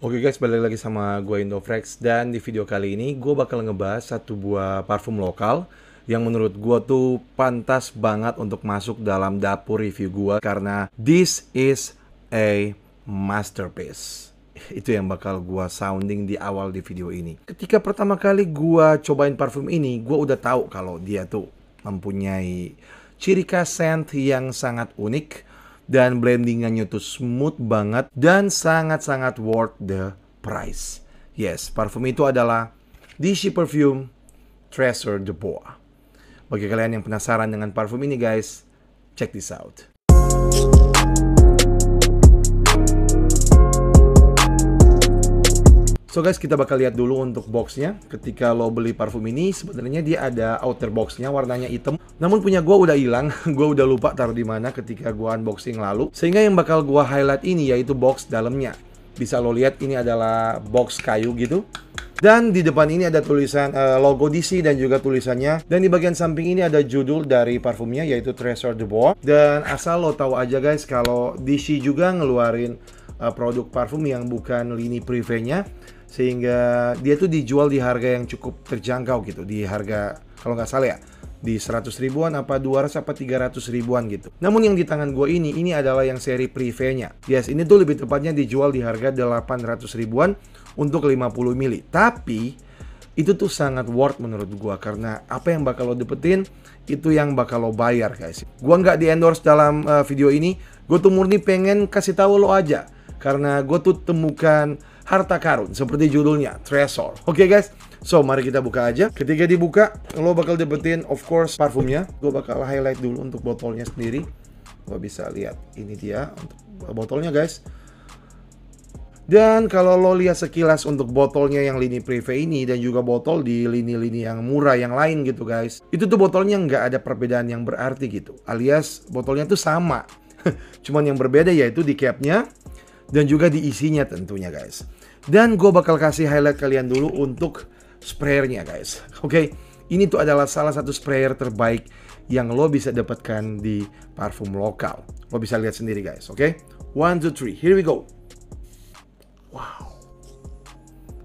Oke okay guys, balik lagi sama gue Indofrex dan di video kali ini gue bakal ngebahas satu buah parfum lokal yang menurut gue tuh pantas banget untuk masuk dalam dapur review gue karena this is a masterpiece. Itu yang bakal gue sounding di awal di video ini. Ketika pertama kali gue cobain parfum ini, gue udah tahu kalau dia tuh mempunyai ciri khas scent yang sangat unik dan blendingannya tuh smooth banget dan sangat-sangat worth the price. Yes, parfum itu adalah DC Perfume Treasure de Bois. Bagi kalian yang penasaran dengan parfum ini guys, check this out. So guys, kita bakal lihat dulu untuk boxnya. Ketika lo beli parfum ini, sebenarnya dia ada outer boxnya, warnanya hitam. Namun punya gue udah hilang, gue udah lupa taruh di mana ketika gue unboxing lalu. Sehingga yang bakal gue highlight ini yaitu box dalamnya. Bisa lo lihat ini adalah box kayu gitu. Dan di depan ini ada tulisan uh, logo DC dan juga tulisannya. Dan di bagian samping ini ada judul dari parfumnya yaitu Treasure the Bois. Dan asal lo tahu aja guys kalau DC juga ngeluarin eh, produk parfum yang bukan lini Privenya. nya sehingga dia tuh dijual di harga yang cukup terjangkau gitu di harga kalau nggak salah ya di 100 ribuan apa 200 apa 300 ribuan gitu. Namun yang di tangan gue ini, ini adalah yang seri privé-nya. Yes, ini tuh lebih tepatnya dijual di harga 800 ribuan untuk 50 mili. Tapi itu tuh sangat worth menurut gue karena apa yang bakal lo dapetin itu yang bakal lo bayar guys. Gue nggak di endorse dalam uh, video ini, gue tuh murni pengen kasih tahu lo aja karena gue tuh temukan harta karun seperti judulnya treasure. Oke okay, guys, so mari kita buka aja. Ketika dibuka, lo bakal dapetin of course parfumnya. Gue bakal highlight dulu untuk botolnya sendiri. Gue bisa lihat ini dia untuk botolnya guys. Dan kalau lo lihat sekilas untuk botolnya yang lini privé ini dan juga botol di lini-lini yang murah yang lain gitu guys. Itu tuh botolnya nggak ada perbedaan yang berarti gitu. Alias botolnya tuh sama. Cuman yang berbeda yaitu di capnya dan juga di isinya tentunya guys. Dan gue bakal kasih highlight kalian dulu untuk sprayernya guys. Oke, okay? ini tuh adalah salah satu sprayer terbaik yang lo bisa dapatkan di parfum lokal. Lo bisa lihat sendiri guys, oke? Okay? One, two, three, here we go. Wow.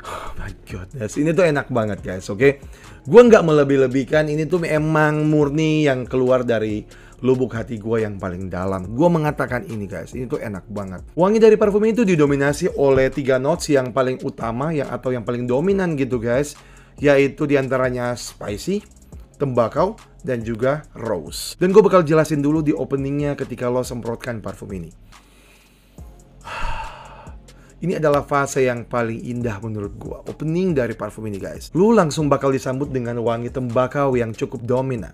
Oh my goodness, ini tuh enak banget guys, oke? Okay? Gue nggak melebih-lebihkan, ini tuh emang murni yang keluar dari lubuk hati gue yang paling dalam. Gue mengatakan ini guys, ini tuh enak banget. Wangi dari parfum itu didominasi oleh tiga notes yang paling utama yang atau yang paling dominan gitu guys, yaitu diantaranya spicy, tembakau, dan juga rose. Dan gue bakal jelasin dulu di openingnya ketika lo semprotkan parfum ini. Ini adalah fase yang paling indah menurut gua, opening dari parfum ini guys. Lu langsung bakal disambut dengan wangi tembakau yang cukup dominan.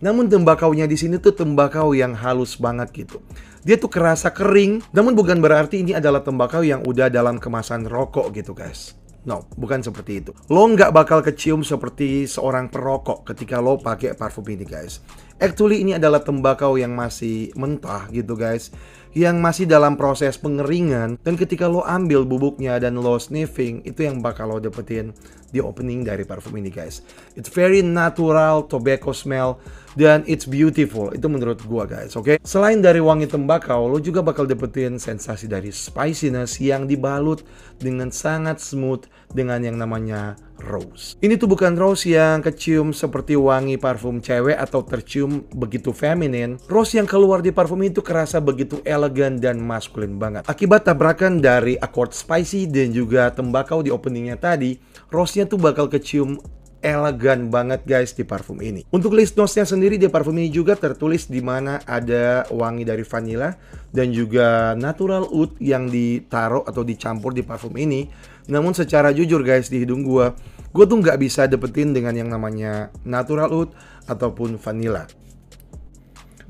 Namun tembakaunya di sini tuh tembakau yang halus banget gitu. Dia tuh kerasa kering, namun bukan berarti ini adalah tembakau yang udah dalam kemasan rokok gitu guys. No, bukan seperti itu. Lo nggak bakal kecium seperti seorang perokok ketika lo pakai parfum ini guys. Actually ini adalah tembakau yang masih mentah gitu guys. Yang masih dalam proses pengeringan. Dan ketika lo ambil bubuknya dan lo sniffing, itu yang bakal lo dapetin the opening dari parfum ini guys. It's very natural tobacco smell dan it's beautiful. Itu menurut gua guys, oke? Okay? Selain dari wangi tembakau, lo juga bakal dapetin sensasi dari spiciness yang dibalut dengan sangat smooth dengan yang namanya rose. Ini tuh bukan rose yang kecium seperti wangi parfum cewek atau tercium begitu feminin. Rose yang keluar di parfum itu kerasa begitu elegan dan maskulin banget. Akibat tabrakan dari Accord spicy dan juga tembakau di openingnya tadi, rose-nya tuh bakal kecium elegan banget guys di parfum ini. Untuk list notes-nya sendiri di parfum ini juga tertulis di mana ada wangi dari vanilla dan juga natural wood yang ditaruh atau dicampur di parfum ini namun secara jujur guys di hidung gue, gue tuh nggak bisa dapetin dengan yang namanya natural oud ataupun vanilla.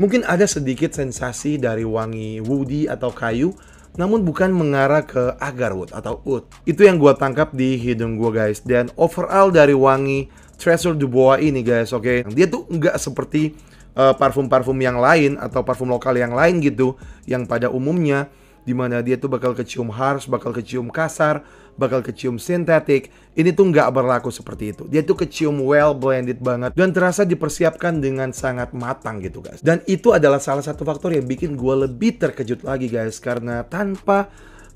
Mungkin ada sedikit sensasi dari wangi woody atau kayu, namun bukan mengarah ke agarwood atau oud. Itu yang gue tangkap di hidung gue guys. Dan overall dari wangi Treasure Dubois ini guys, oke? Okay? Dia tuh nggak seperti eh, parfum-parfum uh, parfum -parfum yang lain atau parfum lokal yang lain gitu, yang pada umumnya di mana dia tuh bakal kecium harsh, bakal kecium kasar, bakal kecium sintetik. Ini tuh nggak berlaku seperti itu. Dia tuh kecium well blended banget dan terasa dipersiapkan dengan sangat matang gitu guys. Dan itu adalah salah satu faktor yang bikin gue lebih terkejut lagi guys karena tanpa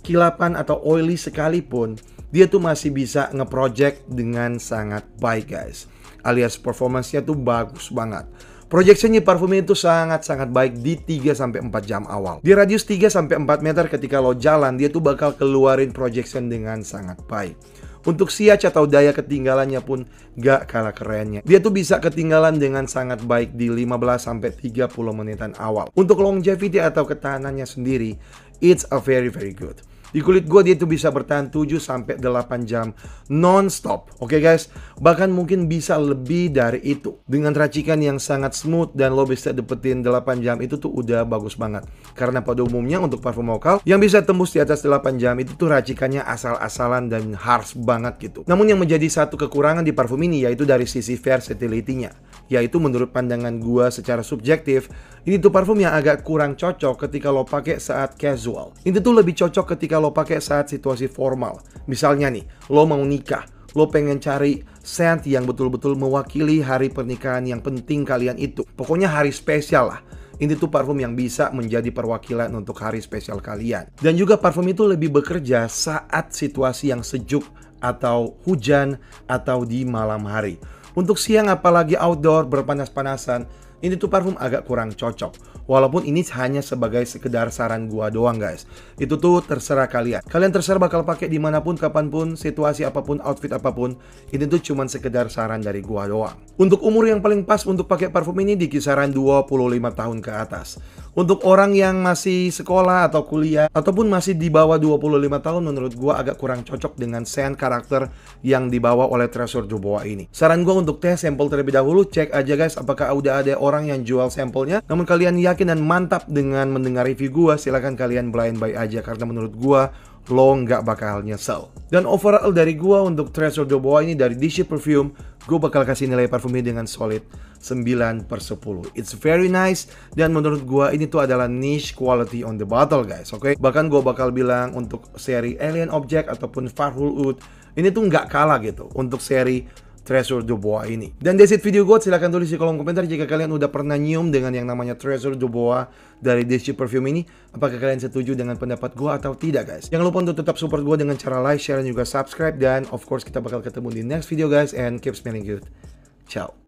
kilapan atau oily sekalipun dia tuh masih bisa ngeproject dengan sangat baik guys alias performancenya tuh bagus banget Proyeksinya parfumnya itu sangat-sangat baik di 3-4 jam awal. Di radius 3-4 meter ketika lo jalan, dia tuh bakal keluarin projection dengan sangat baik. Untuk siac atau daya ketinggalannya pun gak kalah kerennya. Dia tuh bisa ketinggalan dengan sangat baik di 15-30 menitan awal. Untuk longevity atau ketahanannya sendiri, it's a very very good. Di kulit gue dia tuh bisa bertahan 7 sampai 8 jam non-stop. Oke okay guys, bahkan mungkin bisa lebih dari itu. Dengan racikan yang sangat smooth dan lo bisa dapetin 8 jam itu tuh udah bagus banget. Karena pada umumnya untuk parfum lokal yang bisa tembus di atas 8 jam itu tuh racikannya asal-asalan dan harsh banget gitu. Namun yang menjadi satu kekurangan di parfum ini yaitu dari sisi versatility-nya yaitu menurut pandangan gua secara subjektif, ini tuh parfum yang agak kurang cocok ketika lo pakai saat casual. Ini tuh lebih cocok ketika lo lo pakai saat situasi formal. Misalnya nih, lo mau nikah, lo pengen cari scent yang betul-betul mewakili hari pernikahan yang penting kalian itu. Pokoknya hari spesial lah. Ini tuh parfum yang bisa menjadi perwakilan untuk hari spesial kalian. Dan juga parfum itu lebih bekerja saat situasi yang sejuk atau hujan atau di malam hari. Untuk siang apalagi outdoor berpanas-panasan, ini tuh parfum agak kurang cocok. Walaupun ini hanya sebagai sekedar saran gua doang guys. Itu tuh terserah kalian. Kalian terserah bakal pakai dimanapun, kapanpun, situasi apapun, outfit apapun. Ini tuh cuman sekedar saran dari gua doang. Untuk umur yang paling pas untuk pakai parfum ini di kisaran 25 tahun ke atas. Untuk orang yang masih sekolah atau kuliah ataupun masih di bawah 25 tahun menurut gua agak kurang cocok dengan scent karakter yang dibawa oleh Treasure Joboa ini. Saran gua untuk tes sampel terlebih dahulu cek aja guys apakah udah ada orang yang jual sampelnya. Namun kalian ya yakin dan mantap dengan mendengar review gue, silahkan kalian blind buy aja karena menurut gue lo nggak bakal nyesel. Dan overall dari gue untuk Treasure Doboa ini dari DC Perfume gue bakal kasih nilai parfumnya dengan solid 9 per 10. It's very nice dan menurut gue ini tuh adalah niche quality on the bottle guys, oke? Okay? Bahkan gue bakal bilang untuk seri Alien Object ataupun Farhul Oud, ini tuh nggak kalah gitu untuk seri Treasure Dubois ini. Dan that's it video gue, silahkan tulis di kolom komentar jika kalian udah pernah nyium dengan yang namanya Treasure Dubois dari Desi Perfume ini. Apakah kalian setuju dengan pendapat gue atau tidak guys? Jangan lupa untuk tetap support gue dengan cara like, share, dan juga subscribe. Dan of course kita bakal ketemu di next video guys and keep smelling good. Ciao.